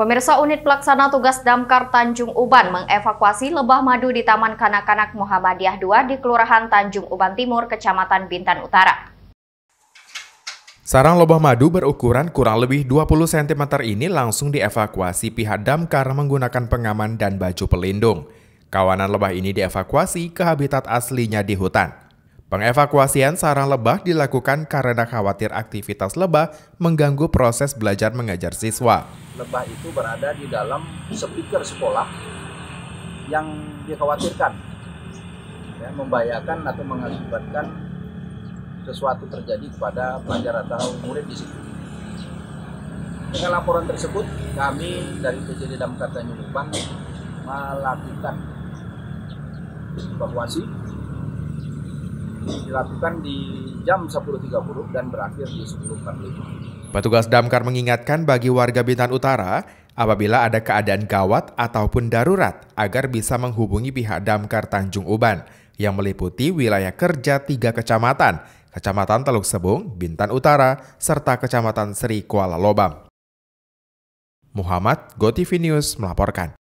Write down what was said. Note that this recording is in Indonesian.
Pemirsa unit pelaksana tugas Damkar Tanjung Uban mengevakuasi lebah madu di Taman Kanak-Kanak Muhammadiyah II di Kelurahan Tanjung Uban Timur, Kecamatan Bintan Utara. Sarang lebah madu berukuran kurang lebih 20 cm ini langsung dievakuasi pihak damkar menggunakan pengaman dan baju pelindung. Kawanan lebah ini dievakuasi ke habitat aslinya di hutan. Pengevakuasian sarang lebah dilakukan karena khawatir aktivitas lebah mengganggu proses belajar mengajar siswa lebah itu berada di dalam speaker sekolah yang dikhawatirkan ya, membahayakan atau mengakibatkan sesuatu terjadi kepada pelajar atau murid di situ. Dengan laporan tersebut, kami dari PJD Damkar Tanjung melakukan evakuasi dilakukan di jam 10.30 dan berakhir di 10.45. Petugas damkar mengingatkan bagi warga Bintan Utara apabila ada keadaan gawat ataupun darurat agar bisa menghubungi pihak damkar Tanjung Uban yang meliputi wilayah kerja tiga kecamatan, Kecamatan Teluk Sebung, Bintan Utara, serta Kecamatan Seri Kuala Lobang. Muhammad Gotivinius melaporkan.